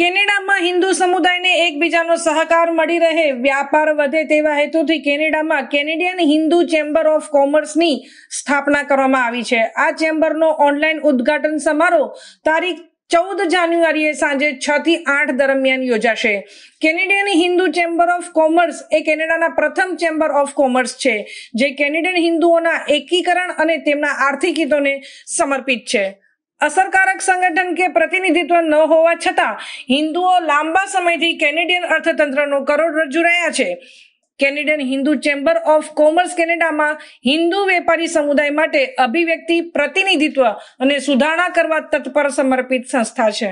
કેનેડામાં હિન્દુ સમુદાયને એકબીજાનો સહકાર મળી રહે વ્યાપાર વધે તેવા હેતુથી કેનેડામાં કેનેડિયન હિન્દુ ચેમ્બર ઓફ કોમર્સની સ્થાપના કરવામાં આવી છે આ ચેમ્બરનો ઓનલાઈન ઉદ્ઘાટન સમારોહ તારીખ ચૌદ જાન્યુઆરીએ સાંજે છ થી આઠ દરમિયાન યોજાશે Canadian Hindu chamber of commerce એ કેનેડાના પ્રથમ ચેમ્બર ઓફ કોમર્સ છે જે કેનેડિયન હિન્દુઓના એકીકરણ અને તેમના આર્થિક હિતોને સમર્પિત છે અસરકારક સંગઠન કે પ્રતિનિધિત્વ ન હોવા છતાં હિન્દુઓ લાંબા સમયથી કેનેડિયન અર્થતંત્રનો કરોડરજ્જુ રહ્યા છે Canadian Hindu chamber of commerce કેનેડામાં હિન્દુ વેપારી સમુદાય માટે અભિવ્યક્તિ પ્રતિનિધિત્વ અને સુધારણા કરવા તત્પર સમર્પિત સંસ્થા છે